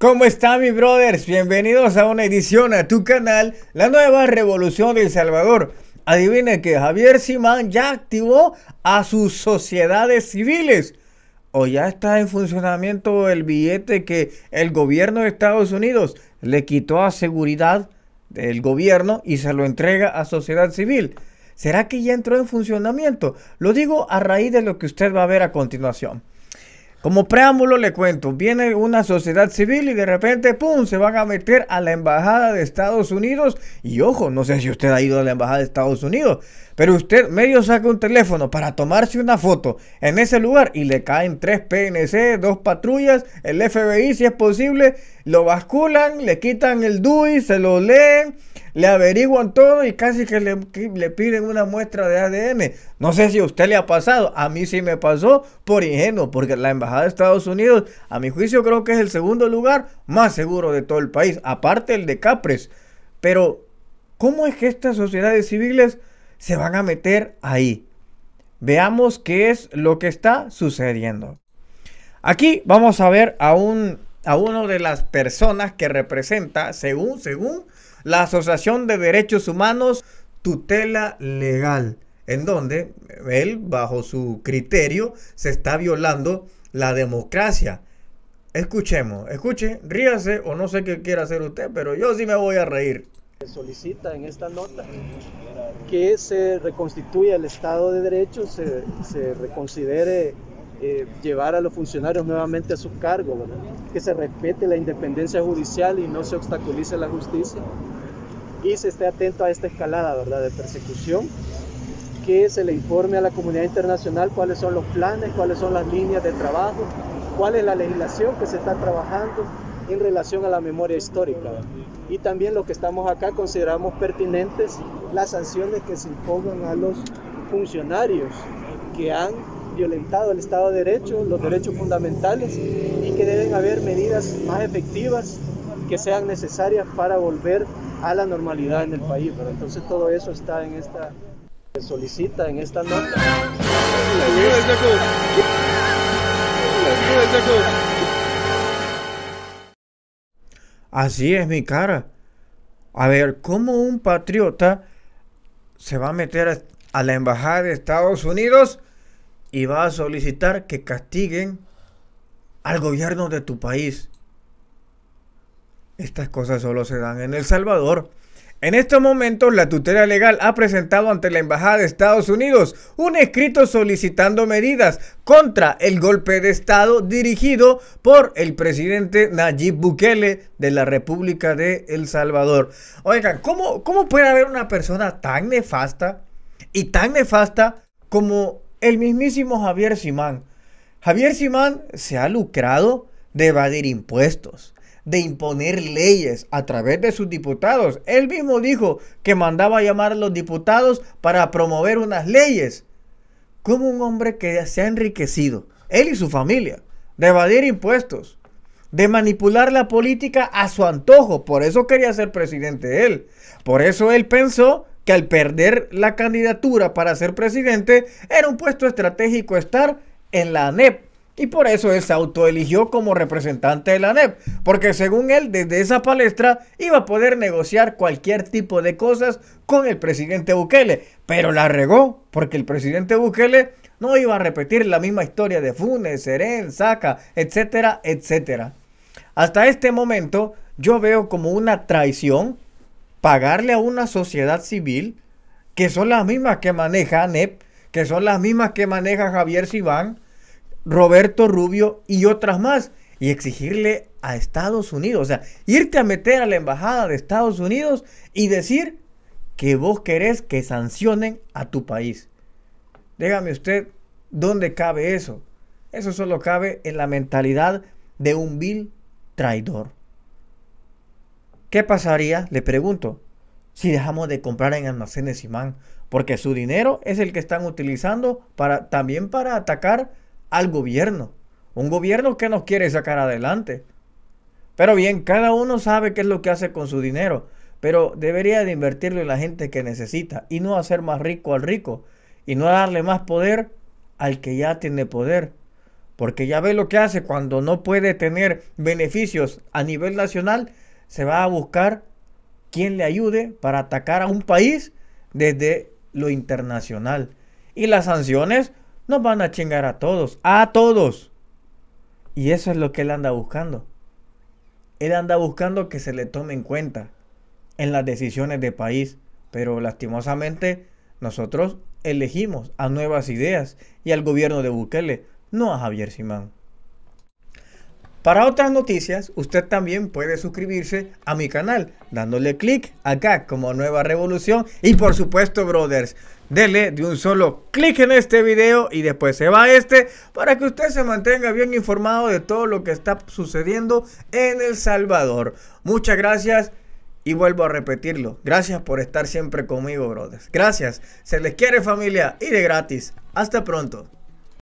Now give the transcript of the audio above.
¿Cómo están mis brothers? Bienvenidos a una edición a tu canal, la nueva revolución del Salvador. Adivinen que Javier Simán ya activó a sus sociedades civiles. O ya está en funcionamiento el billete que el gobierno de Estados Unidos le quitó a seguridad del gobierno y se lo entrega a sociedad civil. ¿Será que ya entró en funcionamiento? Lo digo a raíz de lo que usted va a ver a continuación. Como preámbulo le cuento, viene una sociedad civil y de repente, ¡pum!, se van a meter a la Embajada de Estados Unidos. Y ojo, no sé si usted ha ido a la Embajada de Estados Unidos, pero usted medio saca un teléfono para tomarse una foto en ese lugar y le caen tres PNC, dos patrullas, el FBI si es posible, lo basculan, le quitan el DUI, se lo leen, le averiguan todo y casi que le, piden una muestra de ADN. No sé si a usted le ha pasado, a mí sí me pasó por ingenuo, porque la Embajada de Estados Unidos, a mi juicio creo que es el segundo lugar más seguro de todo el país, aparte el de Capres. Pero, ¿cómo es que estas sociedades civiles se van a meter ahí? Veamos qué es lo que está sucediendo. Aquí vamos a ver a un a una de las personas que representa, según, según la Asociación de Derechos Humanos, tutela legal, en donde él, bajo su criterio, se está violando la democracia. Escuchemos, escuche, ríase o no sé qué quiera hacer usted, pero yo sí me voy a reír. Solicita en esta nota que se reconstituya el Estado de Derecho, se, reconsidere eh, llevar a los funcionarios nuevamente a su cargo, que se respete la independencia judicial y no se obstaculice la justicia y se esté atento a esta escalada ¿verdad? de persecución que se le informe a la comunidad internacional cuáles son los planes, cuáles son las líneas de trabajo, cuál es la legislación que se está trabajando en relación a la memoria histórica. Y también lo que estamos acá consideramos pertinentes las sanciones que se impongan a los funcionarios que han violentado el Estado de Derecho, los derechos fundamentales y que deben haber medidas más efectivas que sean necesarias para volver a la normalidad en el país. entonces todo eso está en esta solicita en esta nota. Así es mi cara. A ver, ¿cómo un patriota se va a meter a la embajada de Estados Unidos y va a solicitar que castiguen al gobierno de tu país? Estas cosas solo se dan en El Salvador. En estos momentos, la tutela legal ha presentado ante la Embajada de Estados Unidos un escrito solicitando medidas contra el golpe de Estado dirigido por el presidente Nayib Bukele de la República de El Salvador. Oigan, ¿cómo, cómo puede haber una persona tan nefasta y tan nefasta como el mismísimo Javier Simán? Javier Simán se ha lucrado de evadir impuestos de imponer leyes a través de sus diputados. Él mismo dijo que mandaba a llamar a los diputados para promover unas leyes. Como un hombre que se ha enriquecido, él y su familia, de evadir impuestos, de manipular la política a su antojo. Por eso quería ser presidente él. Por eso él pensó que al perder la candidatura para ser presidente era un puesto estratégico estar en la ANEP, y por eso él se autoeligió como representante de la NEP, porque según él, desde esa palestra iba a poder negociar cualquier tipo de cosas con el presidente Bukele. Pero la regó, porque el presidente Bukele no iba a repetir la misma historia de Funes, Seren, Saca, etcétera, etcétera. Hasta este momento, yo veo como una traición pagarle a una sociedad civil que son las mismas que maneja ANEP, que son las mismas que maneja Javier Sibán, Roberto Rubio y otras más y exigirle a Estados Unidos, o sea, irte a meter a la embajada de Estados Unidos y decir que vos querés que sancionen a tu país. Dígame usted, ¿dónde cabe eso? Eso solo cabe en la mentalidad de un vil traidor. ¿Qué pasaría, le pregunto, si dejamos de comprar en almacenes imán? Porque su dinero es el que están utilizando para, también para atacar al gobierno. Un gobierno que nos quiere sacar adelante. Pero bien, cada uno sabe qué es lo que hace con su dinero, pero debería de invertirlo en la gente que necesita y no hacer más rico al rico y no darle más poder al que ya tiene poder. Porque ya ve lo que hace cuando no puede tener beneficios a nivel nacional, se va a buscar quien le ayude para atacar a un país desde lo internacional. Y las sanciones nos van a chingar a todos, a todos. Y eso es lo que él anda buscando. Él anda buscando que se le tome en cuenta en las decisiones de país, pero lastimosamente nosotros elegimos a nuevas ideas y al gobierno de Bukele, no a Javier Simán. Para otras noticias, usted también puede suscribirse a mi canal dándole clic acá como Nueva Revolución. Y por supuesto, brothers, dele de un solo clic en este video y después se va a este para que usted se mantenga bien informado de todo lo que está sucediendo en El Salvador. Muchas gracias. Y vuelvo a repetirlo, gracias por estar siempre conmigo, brothers. Gracias, se les quiere familia y de gratis. Hasta pronto.